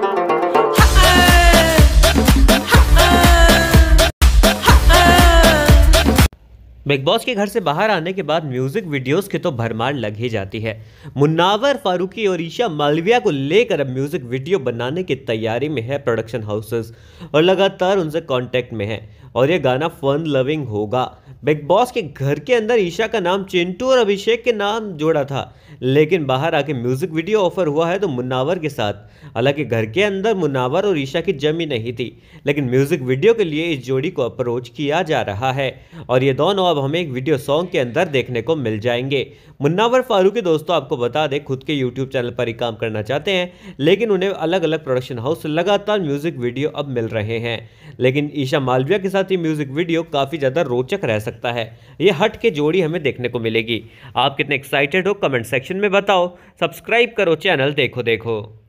Thank you. Big Boss के घर से बाहर आने के बाद म्यूजिक वीडियोस की तो भरमार लग ही जाती है मुन्नावर फारूकी और ईशा मालविया को लेकर अब म्यूजिक वीडियो बनाने की तैयारी में है प्रोडक्शन हाउसेस और लगातार उनसे कांटेक्ट में है और ये गाना फन लविंग होगा बिग बॉस के घर के अंदर ईशा का नाम चिंटू और अभिषेक के नाम जोड़ा था लेकिन बाहर आके म्यूजिक वीडियो ऑफर हुआ है तो मुन्नावर के साथ हालांकि घर के अंदर मुन्नावर और ईशा की जमी नहीं थी लेकिन म्यूजिक वीडियो के लिए इस जोड़ी को अप्रोच किया जा रहा है और ये दोनों अब हमें एक वीडियो सॉन्ग के अंदर देखने को मिल जाएंगे मुन्नावर फारूक दोस्तों आपको बता दें खुद के यूट्यूब चैनल पर ही काम करना चाहते हैं लेकिन उन्हें अलग अलग प्रोडक्शन हाउस लगातार म्यूजिक वीडियो अब मिल रहे हैं लेकिन ईशा मालविया के साथ ये म्यूजिक वीडियो काफ़ी ज़्यादा रोचक रह सकता है ये हट के जोड़ी हमें देखने को मिलेगी आप कितने एक्साइटेड हो कमेंट सेक्शन में बताओ सब्सक्राइब करो चैनल देखो देखो